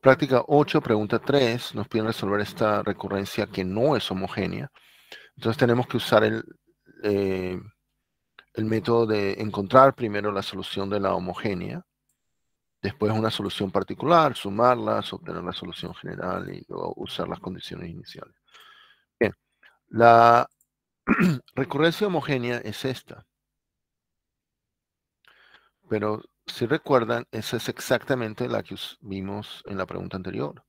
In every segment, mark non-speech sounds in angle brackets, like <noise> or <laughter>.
Práctica 8, pregunta 3, nos piden resolver esta recurrencia que no es homogénea. Entonces tenemos que usar el, eh, el método de encontrar primero la solución de la homogénea, después una solución particular, sumarlas, obtener la solución general y luego usar las condiciones iniciales. Bien, la <clears throat> recurrencia homogénea es esta. Pero si recuerdan, esa es exactamente la que vimos en la pregunta anterior.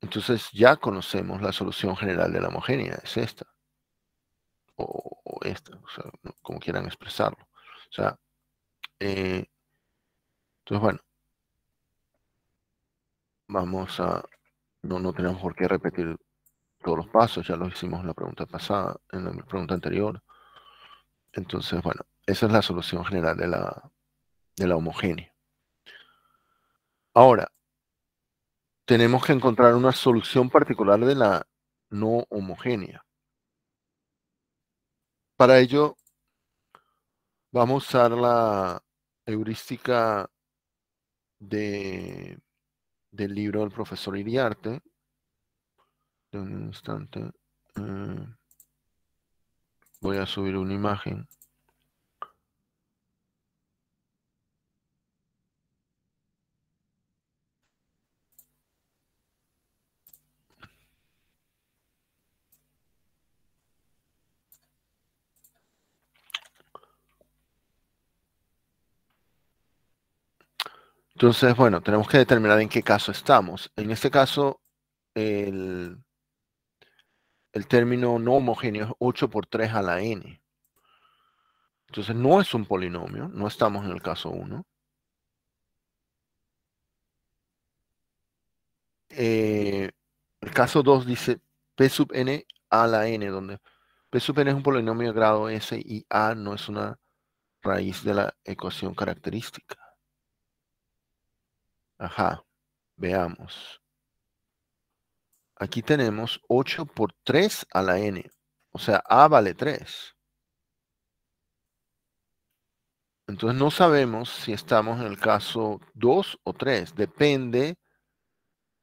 Entonces ya conocemos la solución general de la homogénea, es esta. O, esta, o sea, como quieran expresarlo. O sea, eh, entonces bueno, vamos a, no, no tenemos por qué repetir todos los pasos, ya los hicimos en la pregunta pasada, en la pregunta anterior. Entonces, bueno, esa es la solución general de la, homogénea. Ahora, tenemos que encontrar una solución particular de la no homogénea. Para ello, vamos a usar la heurística de, del libro del profesor Iriarte. De un instante. Eh, voy a subir una imagen. Entonces, bueno, tenemos que determinar en qué caso estamos. En este caso, el, término no homogéneo es 8 por 3 a la n. Entonces no es un polinomio, no estamos en el caso 1. Eh, el caso 2 dice P sub n a la n, donde P sub n es un polinomio de grado S y A no es una raíz de la ecuación característica. Ajá, veamos. Aquí tenemos 8 por 3 a la n. O sea, A vale 3. Entonces no sabemos si estamos en el caso 2 o 3. Depende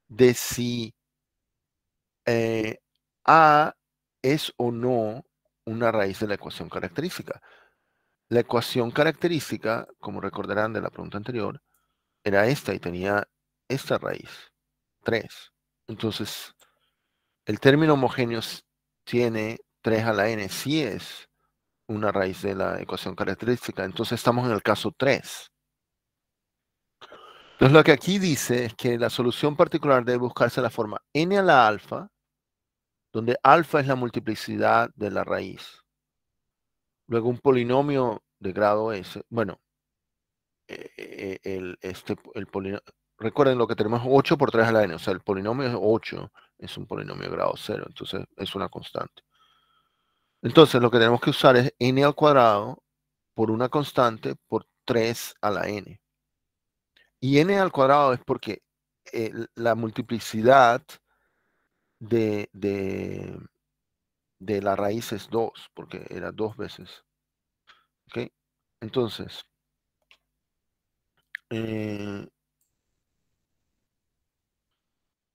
de si eh, A es o no una raíz de la ecuación característica. La ecuación característica, como recordarán de la pregunta anterior, era esta y tenía esta raíz, 3. Entonces, el término homogéneo tiene 3 a la n, si es una raíz de la ecuación característica. Entonces estamos en el caso 3. Entonces lo que aquí dice es que la solución particular debe buscarse la forma n a la alfa, donde alfa es la multiplicidad de la raíz. Luego un polinomio de grado s. Bueno, eh, eh, el, este, el polinomio. Recuerden lo que tenemos 8 por 3 a la n, o sea, el polinomio es 8, es un polinomio grado 0, entonces es una constante. Entonces lo que tenemos que usar es n al cuadrado por una constante por 3 a la n. Y n al cuadrado es porque eh, la multiplicidad de, de, de, la raíz es 2, porque era 2 veces. Entonces, eh,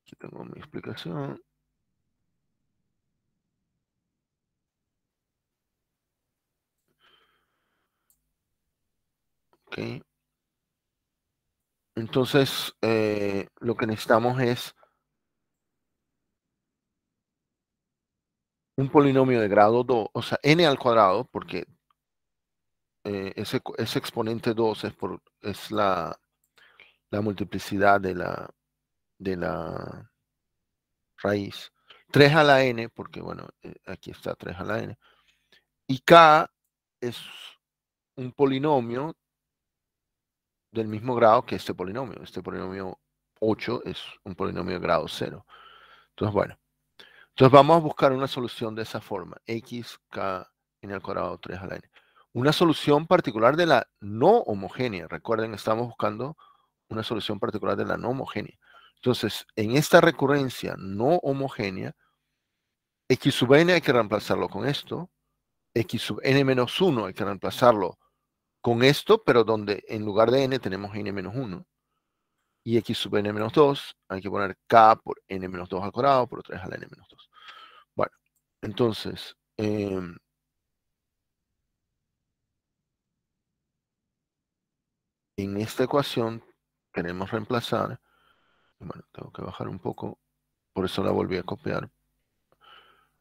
aquí tengo mi explicación. Entonces, eh, lo que necesitamos es un polinomio de grado 2, o sea, n al cuadrado, porque eh, ese, exponente 2 es, por, es la, la multiplicidad de la, de la raíz. 3 a la n, porque bueno, eh, aquí está 3 a la n. Y k es un polinomio del mismo grado que este polinomio. Este polinomio 8 es un polinomio de grado 0. Entonces, bueno. Entonces vamos a buscar una solución de esa forma. x, k en el cuadrado 3 a la n una solución particular de la no homogénea. Recuerden, estamos buscando una solución particular de la no homogénea. Entonces, en esta recurrencia no homogénea, x sub n hay que reemplazarlo con esto, x sub n menos 1 hay que reemplazarlo con esto, pero donde en lugar de n tenemos n menos 1, y x sub n menos 2 hay que poner k por n menos 2 al cuadrado por 3 a la n menos 2. Bueno, entonces... Em, En esta ecuación queremos reemplazar, bueno, tengo que bajar un poco, por eso la volví a copiar.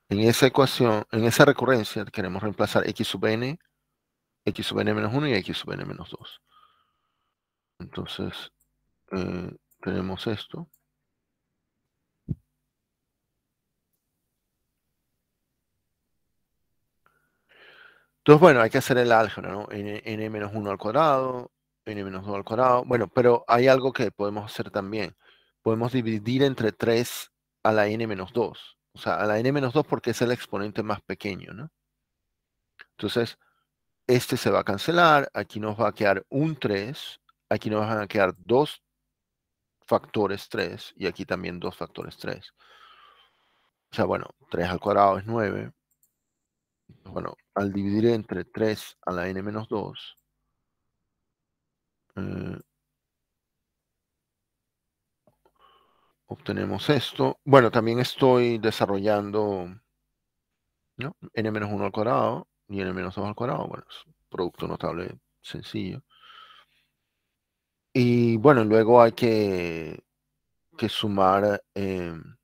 En esa ecuación, en esa recurrencia, queremos reemplazar x sub n, x sub n menos 1 y x sub n menos 2. Entonces, eh, tenemos esto. Entonces, bueno, hay que hacer el álgebra, ¿no? n, menos 1 al cuadrado, n menos 2 al cuadrado. Bueno, pero hay algo que podemos hacer también. Podemos dividir entre 3 a la n menos 2. O sea, a la n menos 2 porque es el exponente más pequeño, ¿no? Entonces, este se va a cancelar. Aquí nos va a quedar un 3. Aquí nos van a quedar dos factores 3 y aquí también dos factores 3. O sea, bueno, 3 al cuadrado es 9. Bueno, al dividir entre 3 a la n menos 2, eh, obtenemos esto. Bueno, también estoy desarrollando ¿no? n-1 al cuadrado y n-2 al cuadrado. Bueno, es un producto notable sencillo. Y bueno, luego hay que, que sumar... Em,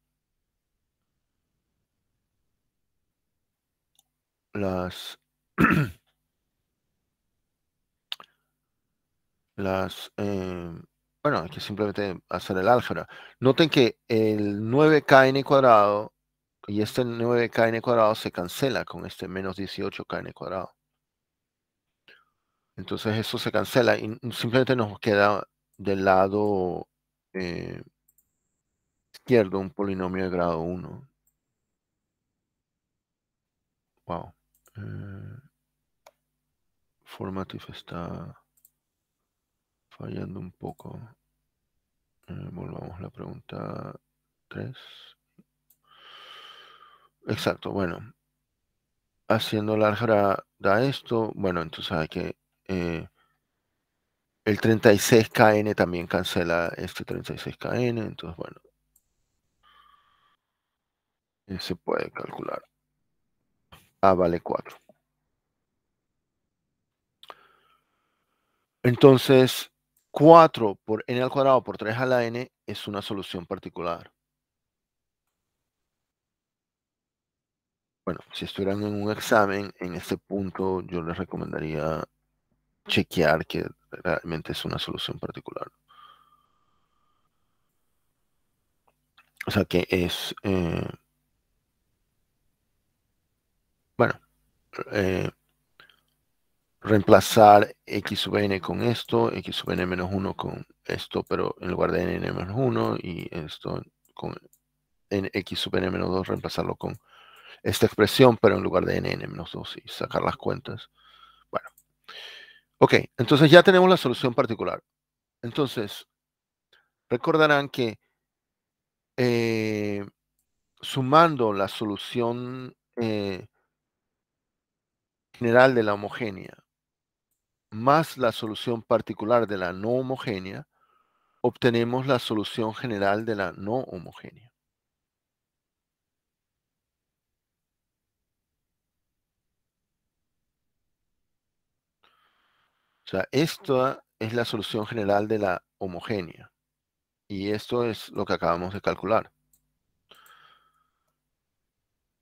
las <clears throat> las... Eh, bueno, hay que simplemente hacer el álgebra. Noten que el 9kn cuadrado y este 9kn cuadrado se cancela con este menos 18kn cuadrado. Entonces eso se cancela y simplemente nos queda del lado eh, izquierdo un polinomio de grado 1. Wow. Eh, está fallando un poco. volvamos a la pregunta 3. Exacto, bueno. Haciendo la larga da esto, bueno, entonces hay que... Eh, el 36KN también cancela este 36KN, entonces bueno. Eh, se puede calcular. A vale 4. Entonces, 4 por n al cuadrado por 3 a la n es una solución particular. Bueno, si estuvieran en un examen, en este punto yo les recomendaría chequear que realmente es una solución particular. O sea que es... Eh, bueno, eh, reemplazar x sub n con esto, x sub n menos 1 con esto, pero en lugar de n menos 1 y esto con en x sub n menos 2 reemplazarlo con esta expresión, pero en lugar de n, n menos 2 y sacar las cuentas. Bueno, ok, entonces ya tenemos la solución particular. Entonces, recordarán que eh, sumando la solución eh, general de la homogénea más la solución particular de la no homogénea, obtenemos la solución general de la no homogénea. O sea, esta es la solución general de la homogénea. Y esto es lo que acabamos de calcular.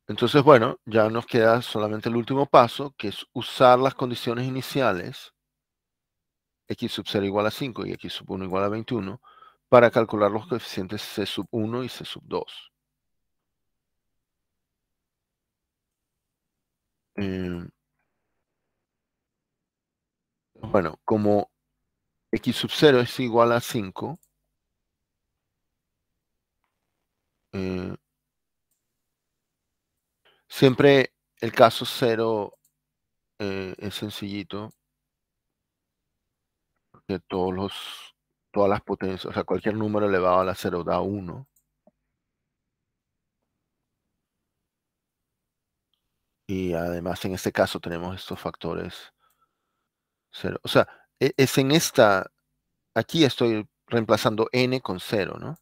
Entonces, bueno, ya nos queda solamente el último paso, que es usar las condiciones iniciales x sub 0 igual a 5 y x sub 1 igual a 21 para calcular los coeficientes c sub 1 y c sub 2. Eh, bueno, como x sub 0 es igual a 5, eh, siempre el caso 0 eh, es sencillito que todos los, todas las potencias, o sea, cualquier número elevado a la 0 da 1. Y además en este caso tenemos estos factores 0. O sea, e, es en esta, aquí estoy reemplazando n con 0, ¿no?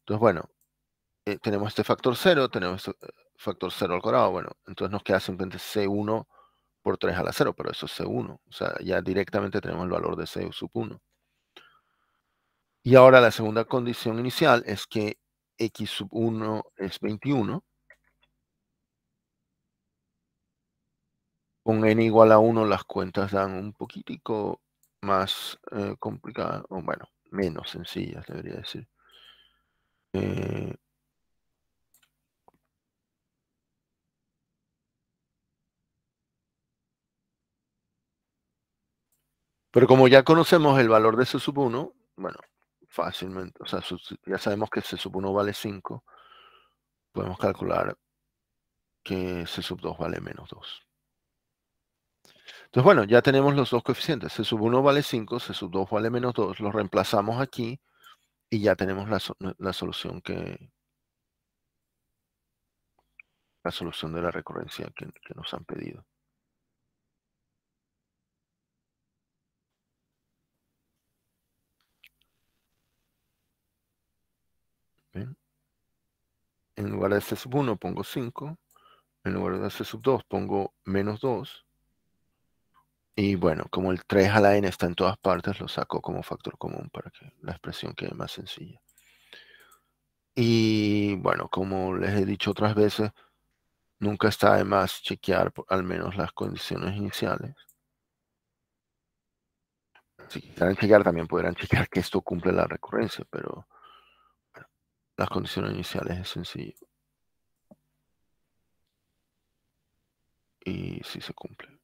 Entonces, bueno, eh, tenemos este factor 0, tenemos este factor 0 al cuadrado, bueno, entonces nos queda simplemente c1 3 a la 0, pero eso es C1. O sea, ya directamente tenemos el valor de C sub 1. Y ahora la segunda condición inicial es que X sub 1 es 21. Con n igual a 1 las cuentas dan un poquitico más eh, complicadas, o bueno, menos sencillas, debería decir. Eh, Pero como ya conocemos el valor de c sub 1, bueno, fácilmente, o sea, ya sabemos que c sub 1 vale 5, podemos calcular que c sub 2 vale menos 2. Entonces, bueno, ya tenemos los dos coeficientes. C sub 1 vale 5, C sub 2 vale menos 2. Los reemplazamos aquí y ya tenemos la, solución que... La solución de la recurrencia que nos han pedido. ¿eh? En lugar de C sub 1 pongo 5. En lugar de C sub 2 pongo menos 2. Y bueno, como el 3 a la n está en todas partes, lo saco como factor común para que la expresión quede más sencilla. Y bueno, como les he dicho otras veces, nunca está de más chequear al menos las condiciones iniciales. Si quieren chequear, también podrán chequear que esto cumple la recurrencia, pero las condiciones iniciales, es sencillo. Y si sí se cumple.